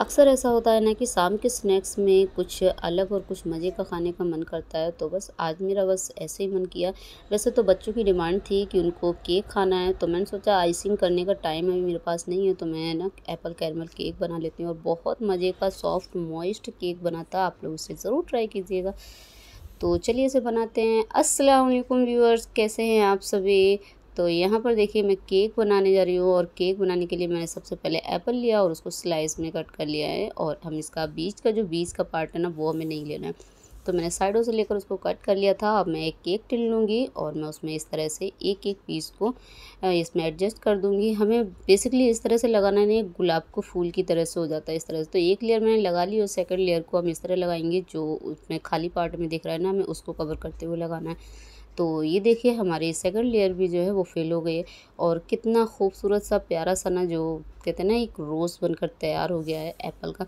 अक्सर ऐसा होता है ना कि शाम के स्नैक्स में कुछ अलग और कुछ मज़े का खाने का मन करता है तो बस आज मेरा बस ऐसे ही मन किया वैसे तो बच्चों की डिमांड थी कि उनको केक खाना है तो मैंने सोचा आइसिंग करने का टाइम अभी मेरे पास नहीं है तो मैं ना एप्पल कैरमल केक बना लेती हूँ और बहुत मज़े का सॉफ्ट मॉइस्ट केक बनाता आप लोग उसे ज़रूर ट्राई कीजिएगा तो चलिए इसे बनाते हैं अस्सलाम वालेकुम व्यूअर्स कैसे हैं आप सभी तो यहाँ पर देखिए मैं केक बनाने जा रही हूँ और केक बनाने के लिए मैंने सबसे पहले एप्पल लिया और उसको स्लाइस में कट कर लिया है और हम इसका बीज का जो बीज का पार्ट है ना वो हमें नहीं लेना है तो मैंने साइडों से लेकर उसको कट कर लिया था अब मैं एक केक टिल लूँगी और मैं उसमें इस तरह से एक एक पीस को इसमें एडजस्ट कर दूँगी हमें बेसिकली इस तरह से लगाना नहीं गुलाब को फूल की तरह से हो जाता है इस तरह से तो एक लेयर मैंने लगा ली और सेकंड लेयर को हम इस तरह लगाएंगे जो उसमें खाली पार्ट में दिख रहा है ना हमें उसको कवर करते हुए लगाना है तो ये देखिए हमारी सेकंड लेयर भी जो है वो फेल हो गई है और कितना खूबसूरत सा प्यारा सा ना जो कहते हैं ना एक रोज़ बनकर तैयार हो गया है एप्पल का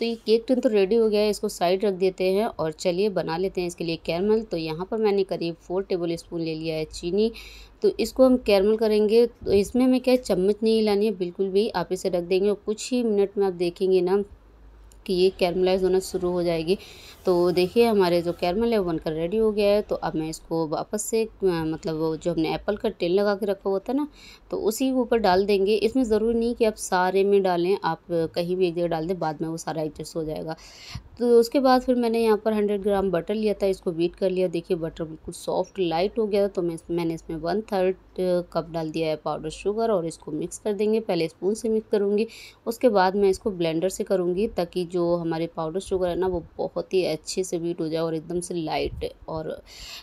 तो ये केक तो रेडी हो गया है इसको साइड रख देते हैं और चलिए बना लेते हैं इसके लिए कैरमल तो यहाँ पर मैंने करीब फोर टेबल स्पून ले लिया है चीनी तो इसको हम कैरमल करेंगे तो इसमें हमें क्या चम्मच नहीं लानी है बिल्कुल भी आप इसे रख देंगे और कुछ ही मिनट में आप देखेंगे ना कि ये कैरमलाइज होना शुरू हो जाएगी तो देखिए हमारे जो कैरमल है वो बनकर रेडी हो गया है तो अब मैं इसको वापस से मतलब जो हमने एप्पल का टेल लगा के रखा हुआ था ना तो उसी के ऊपर डाल देंगे इसमें ज़रूरी नहीं कि आप सारे में डालें आप कहीं भी एक जगह डाल दें बाद में वो सारा एडजस्ट हो जाएगा तो उसके बाद फिर मैंने यहाँ पर हंड्रेड ग्राम बटर लिया था इसको बीट कर लिया देखिए बटर बिल्कुल सॉफ्ट लाइट हो गया था तो मैं मैंने इसमें वन थर्ड कप डाल दिया है पाउडर शुगर और इसको मिक्स कर देंगे पहले स्पून से मिक्स करूँगी उसके बाद मैं इसको ब्लेंडर से करूँगी ताकि जो हमारे पाउडर शुगर है ना वो बहुत ही अच्छे से बीट हो जाए और एकदम से लाइट और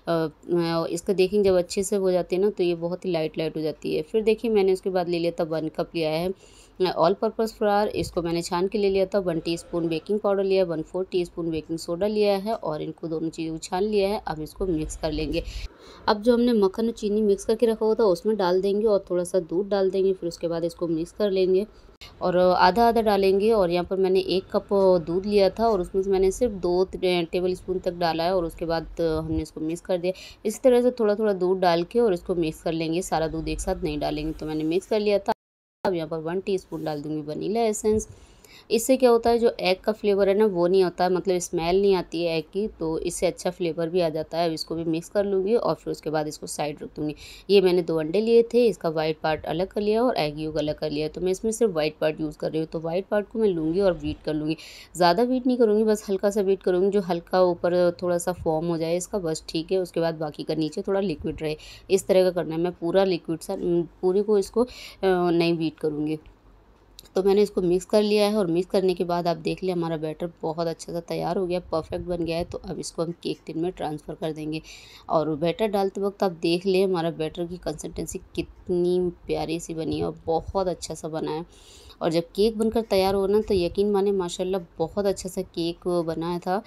इसका देखेंगे जब अच्छे से हो जाती है ना तो ये बहुत ही लाइट लाइट हो जाती है फिर देखिए मैंने उसके बाद ले लिया था वन कप लिया है अपना ऑल पर्पज़ फ्लार इसको मैंने छान के ले लिया था वन टीस्पून बेकिंग पाउडर लिया one four teaspoon baking soda लिया है और इनको दोनों चीज़ों छान लिया है अब इसको मिक्स कर लेंगे अब जो हमने मक्खन और चीनी मिक्स करके रखा हुआ था उसमें डाल देंगे और थोड़ा सा दूध डाल देंगे फिर उसके बाद इसको मिक्स कर लेंगे और आधा आधा डालेंगे और यहाँ पर मैंने एक कप दूध लिया था और उसमें से मैंने सिर्फ दो टेबल स्पून तक डाला है और उसके बाद हमने इसको मिक्स कर दिया इसी तरह से थोड़ा थोड़ा दूध डाल के और इसको मिक्स कर लेंगे सारा दूध एक साथ नहीं डालेंगे तो मैंने मिक्स कर लिया था अब यहाँ पर वन टीस्पून डाल दूंगी वनीला एसेंस इससे क्या होता है जो एग का फ्लेवर है ना वो नहीं होता मतलब स्मेल नहीं आती है एग की तो इससे अच्छा फ्लेवर भी आ जाता है अब इसको भी मिक्स कर लूँगी और फिर उसके बाद इसको साइड रख दूँगी ये मैंने दो अंडे लिए थे इसका वाइट पार्ट अलग कर लिया और एग यूग अलग कर लिया तो मैं इसमें सिर्फ वाइट पार्ट यूज़ कर रही हूँ तो वाइट पार्ट को मैं लूँगी और बीट कर लूँगी ज़्यादा बीट नहीं करूँगी बस हल्का सा बीट करूँगी जो हल्का ऊपर थोड़ा सा फॉर्म हो जाए इसका बस ठीक है उसके बाद बाकी का नीचे थोड़ा लिक्विड रहे इस तरह का करना है मैं पूरा लिक्विड सा पूरे को इसको नहीं बीट करूँगी तो मैंने इसको मिक्स कर लिया है और मिक्स करने के बाद आप देख लिया हमारा बैटर बहुत अच्छा सा तैयार हो गया परफेक्ट बन गया है तो अब इसको हम केक टिन में ट्रांसफ़र कर देंगे और बैटर डालते वक्त आप देख लें हमारा बैटर की कंसिस्टेंसी कितनी प्यारी सी बनी है और बहुत अच्छा सा बना है और जब केक बनकर तैयार हो ना तो यकीन माने माशाल्लाह बहुत अच्छा सा केक बनाया था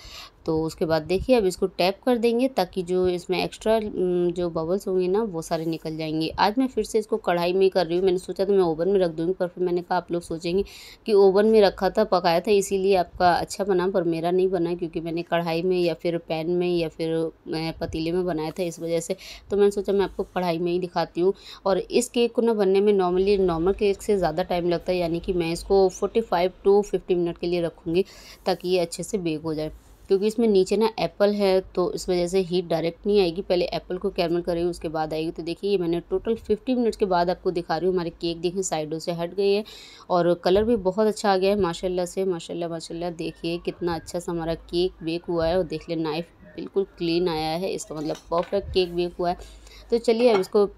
तो उसके बाद देखिए अब इसको टैप कर देंगे ताकि जो इसमें एक्स्ट्रा जो बबल्स होंगे ना वो सारे निकल जाएंगे आज मैं फिर से इसको कढ़ाई में कर रही हूँ मैंने सोचा था मैं ओवन में रख दूँगी पर फिर मैंने कहा आप लोग सोचेंगे कि ओवन में रखा था पकाया था इसीलिए आपका अच्छा बना पर मेरा नहीं बना क्योंकि मैंने कढ़ाई में या फिर पैन में या फिर पतीले में बनाया था इस वजह से तो मैंने सोचा मैं आपको कढ़ाई में ही दिखाती हूँ और इस केक को ना बनने में नॉर्मली नॉर्मल केक से ज़्यादा टाइम लगता है यानी कि मैं इसको forty five to fifty minute के लिए रखूँगी ताकि ये अच्छे से बेक हो जाए क्योंकि इसमें नीचे ना एप्पल है तो इस वजह से हीट डायरेक्ट नहीं आएगी पहले एप्पल को कैरमल कर रही हूँ उसके बाद आएगी तो देखिए ये मैंने टोटल फिफ्टी मिनट्स के बाद आपको दिखा रही हूँ हमारे केक देखें साइडों से हट गई है और कलर भी बहुत अच्छा आ गया है माशाल्लाह से माशाल्लाह माशाल्लाह देखिए कितना अच्छा सा हमारा केक बेक हुआ है और देख लिया नाइफ बिल्कुल क्लीन आया है इसका मतलब परफेक्ट केक बेक हुआ है तो चलिए अब इसको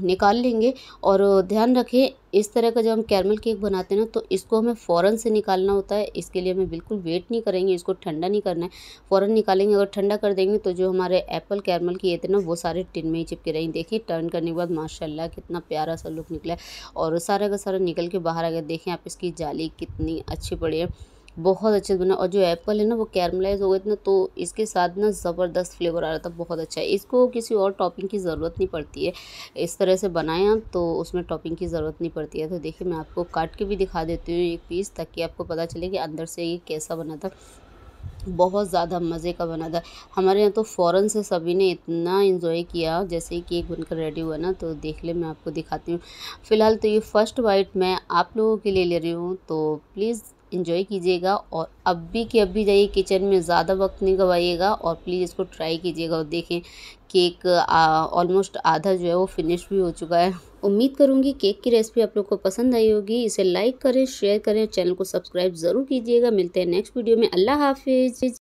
निकाल लेंगे और ध्यान रखें इस तरह का जब हम कैरमल केक बनाते हैं ना तो इसको हमें फ़ौरन से निकालना होता है इसके लिए हमें बिल्कुल वेट नहीं करेंगे इसको ठंडा नहीं करना है फ़ौरन निकालेंगे अगर ठंडा कर देंगे तो जो हमारे एप्पल कैरमल किए थे ना वो सारे टिन में ही चिपके रहेंगे देखिए टर्न करने के बाद माशाला कितना प्यारा सा लुक निकला है और सारा का सारा निकल के बाहर आ गया देखें आप इसकी जाली कितनी अच्छी पड़ी है बहुत अच्छे से बना और जो एप्पल है ना वो कैरमलाइज हो गए ना तो इसके साथ ना ज़बरदस्त फ्लेवर आ रहा था बहुत अच्छा है इसको किसी और टॉपिंग की ज़रूरत नहीं पड़ती है इस तरह से बनाया आप तो उसमें टॉपिंग की ज़रूरत नहीं पड़ती है तो देखिए मैं आपको काट के भी दिखा देती हूँ एक पीस ताकि आपको पता चले कि अंदर से ये कैसा बना था बहुत ज़्यादा मज़े का बना था हमारे यहाँ तो फ़ौरन से सभी ने इतना इन्जॉय किया जैसे कि केक बनकर रेडी हुआ ना तो देख ले मैं आपको दिखाती हूँ फ़िलहाल तो ये फ़र्स्ट वाइट मैं आप लोगों के लिए ले रही हूँ तो प्लीज़ इन्जॉय कीजिएगा और अब भी कि अब भी जाइए किचन में ज़्यादा वक्त नहीं गवाइएगा और प्लीज़ इसको ट्राई कीजिएगा और देखें केक ऑलमोस्ट आधा जो है वो फिनिश भी हो चुका है उम्मीद करूँगी केक की रेसिपी आप लोग को पसंद आई होगी इसे लाइक करें शेयर करें चैनल को सब्सक्राइब ज़रूर कीजिएगा मिलते हैं नेक्स्ट वीडियो में अल्लाह हाफिज़